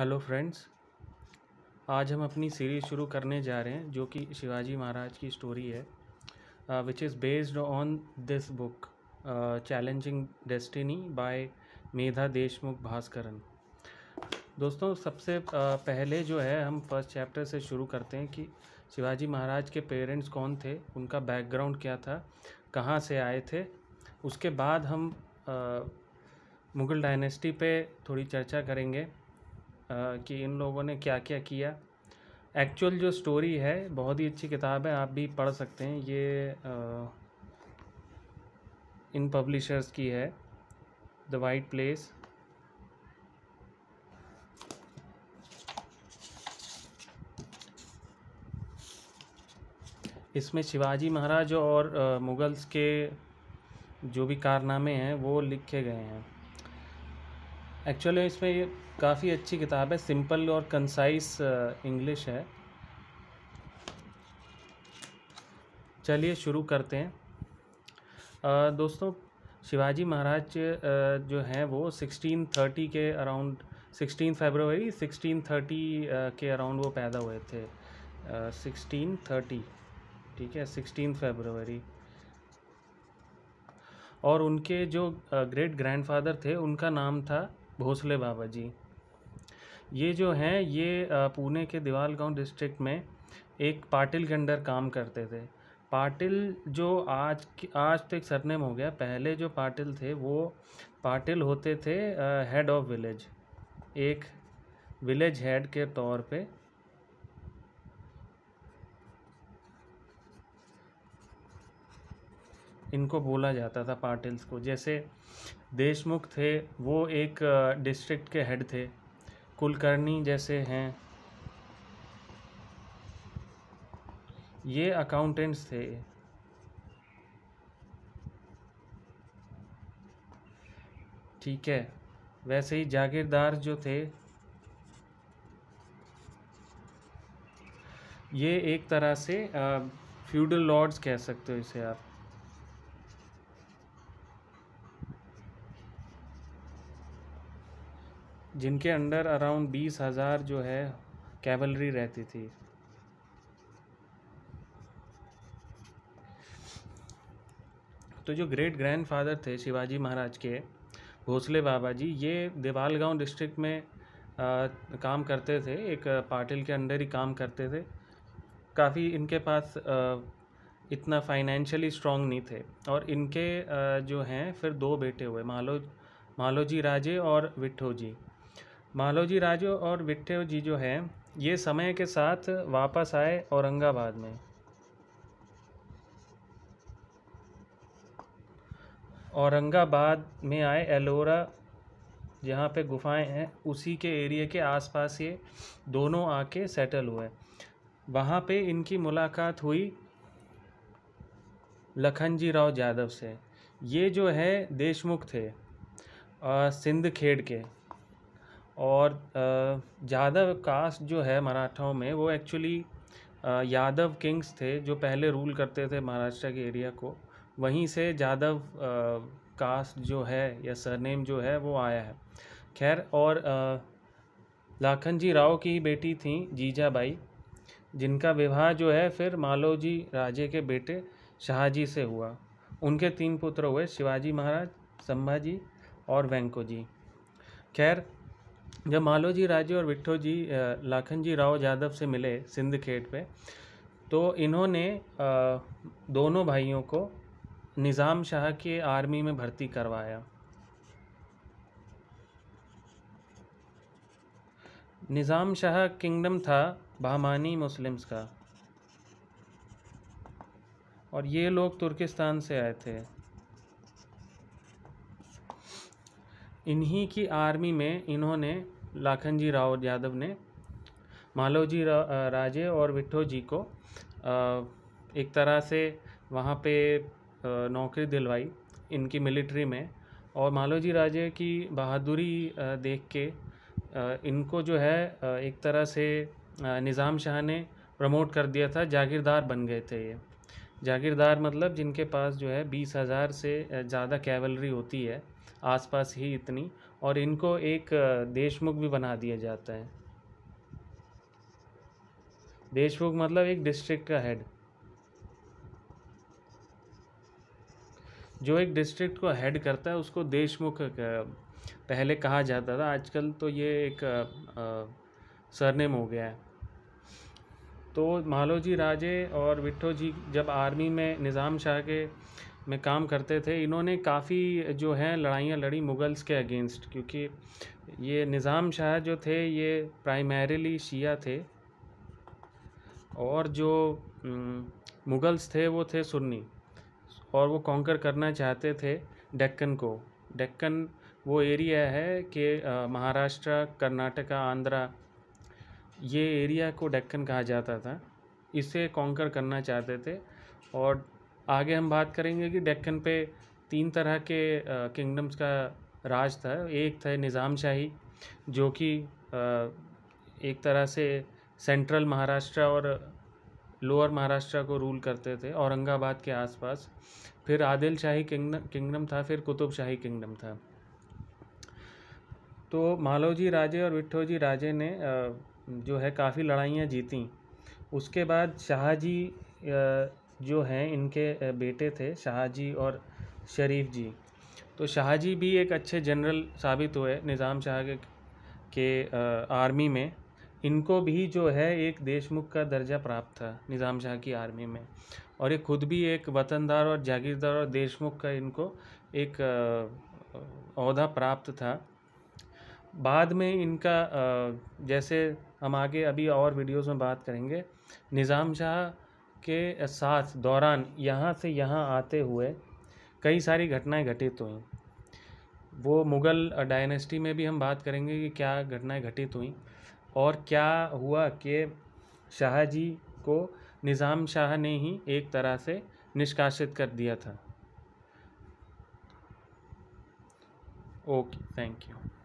hello friends आज हम अपनी सीरीज़ शुरू करने जा रहे हैं जो कि शिवाजी महाराज की स्टोरी है which is based on this book Challenging Destiny by Medha Deshmukh Bhaskaran दोस्तों सबसे uh, पहले जो है हम फर्स्ट चैप्टर से शुरू करते हैं कि शिवाजी महाराज के पेरेंट्स कौन थे उनका बैकग्राउंड क्या था कहाँ से आए थे उसके बाद हम uh, मुग़ल डायनेस्टी पे थोड़ी चर्चा करेंगे कि इन लोगों ने क्या क्या किया एक्चुअल जो स्टोरी है बहुत ही अच्छी किताब है आप भी पढ़ सकते हैं ये आ, इन पब्लिशर्स की है द वाइट प्लेस इसमें शिवाजी महाराज और मुग़ल्स के जो भी कारनामे हैं वो लिखे गए हैं एक्चुअली इसमें काफ़ी अच्छी किताब है सिंपल और कंसाइस इंग्लिश है चलिए शुरू करते हैं आ, दोस्तों शिवाजी महाराज जो हैं वो 1630 के अराउंड 16 फरवरी 1630 के अराउंड वो पैदा हुए थे सिक्सटीन थर्टी ठीक है सिक्सटीन फरवरी और उनके जो ग्रेट ग्रैंडफादर थे उनका नाम था भोसले बाबा जी ये जो हैं ये पुणे के दीवाल गांव डिस्ट्रिक्ट में एक पाटिल के अंडर काम करते थे पाटिल जो आज आज तो एक सरनेम हो गया पहले जो पाटिल थे वो पाटिल होते थे हेड ऑफ विलेज एक विलेज हेड के तौर पे इनको बोला जाता था पाटिल्स को जैसे देशमुख थे वो एक डिस्ट्रिक्ट के हेड थे कुलकर्णी जैसे हैं ये अकाउंटेंट्स थे ठीक है वैसे ही जागीरदार जो थे ये एक तरह से फ्यूडल लॉर्ड्स कह सकते हो इसे आप जिनके अंडर अराउंड बीस हज़ार जो है कैवलरी रहती थी तो जो ग्रेट ग्रैंडफादर थे शिवाजी महाराज के भोसले बाबा जी ये देवाल डिस्ट्रिक्ट में आ, काम करते थे एक पाटिल के अंडर ही काम करते थे काफ़ी इनके पास आ, इतना फाइनेंशियली स्ट्रॉन्ग नहीं थे और इनके आ, जो हैं फिर दो बेटे हुए मालो मालोजी राजे और विठो जी मालोजी राजो और विट्ठो जी जो हैं ये समय के साथ वापस आए औरंगाबाद में औरंगाबाद में आए एलोरा जहाँ पे गुफाएं हैं उसी के एरिया के आसपास ये दोनों आके सेटल हुए वहाँ पे इनकी मुलाकात हुई लखनजी राव यादव से ये जो है देशमुख थे सिंध खेड़ के और यादव कास्ट जो है मराठाओं में वो एक्चुअली यादव किंग्स थे जो पहले रूल करते थे महाराष्ट्र के एरिया को वहीं से यादव कास्ट जो है या सरनेम जो है वो आया है खैर और लाखन जी राव की ही बेटी थी जीजाबाई जिनका विवाह जो है फिर मालोजी राजे के बेटे शाहजी से हुआ उनके तीन पुत्र हुए शिवाजी महाराज संभाजी और वेंको जी खैर जब मालोजी राजे और विट्ठो जी लाखन जी राव यादव से मिले सिंध सिंधखेट पे तो इन्होंने दोनों भाइयों को निज़ाम शाह के आर्मी में भर्ती करवाया निज़ाम शाह किंगडम था बहमानी मुस्लिम्स का और ये लोग तुर्किस्तान से आए थे इन्हीं की आर्मी में इन्होंने लाखन जी राव यादव ने मालोजी राजे और विठो जी को एक तरह से वहाँ पे नौकरी दिलवाई इनकी मिलिट्री में और मालोजी राजे की बहादुरी देख के इनको जो है एक तरह से निज़ाम शाह ने प्रमोट कर दिया था जागीरदार बन गए थे ये जागीरदार मतलब जिनके पास जो है बीस हज़ार से ज़्यादा कैवलरी होती है आसपास ही इतनी और इनको एक देशमुख भी बना दिया जाता है देशमुख मतलब एक डिस्ट्रिक्ट का हेड जो एक डिस्ट्रिक्ट को हेड करता है उसको देशमुख पहले कहा जाता था आजकल तो ये एक सरनेम हो गया है तो महालोजी राजे और विट्ठो जी जब आर्मी में निज़ाम शाह के में काम करते थे इन्होंने काफ़ी जो हैं लड़ाइयाँ लड़ी मुग़ल्स के अगेंस्ट क्योंकि ये निज़ाम शाह जो थे ये प्राइमरीली शिया थे और जो मुग़ल्स थे वो थे सुन्नी और वो कॉन्कर करना चाहते थे डेक्कन को डेक्कन वो एरिया है कि महाराष्ट्र कर्नाटका आंध्रा ये एरिया को डेक्कन कहा जाता था इसे कॉन्कर करना चाहते थे और आगे हम बात करेंगे कि डेक्कन पे तीन तरह के किंगडम्स का राज था एक था निज़ाम शाही जो कि एक तरह से सेंट्रल महाराष्ट्र और लोअर महाराष्ट्र को रूल करते थे औरंगाबाद के आसपास फिर आदिल शाही किंगडम किंगडम था फिर कुतुब शाही किंगडम था तो मालोजी राजे और विठोजी राजे ने जो है काफ़ी लड़ाइयाँ जीती उसके बाद शाहजी जो हैं इनके बेटे थे शाहजी और शरीफ जी तो शाहजी भी एक अच्छे जनरल साबित हुए निज़ाम शाह के, के आ, आर्मी में इनको भी जो है एक देशमुख का दर्जा प्राप्त था निज़ाम शाह की आर्मी में और ये खुद भी एक वतनदार और जागीरदार और देशमुख का इनको एक अहदा प्राप्त था बाद में इनका आ, जैसे हम आगे अभी और वीडियोस में बात करेंगे निज़ाम शाह के साथ दौरान यहाँ से यहाँ आते हुए कई सारी घटनाएं घटित हुई वो मुग़ल डायनेस्टी में भी हम बात करेंगे कि क्या घटनाएं घटित हुई और क्या हुआ कि शाहजी को निज़ाम शाह ने ही एक तरह से निष्कासित कर दिया था ओके थैंक यू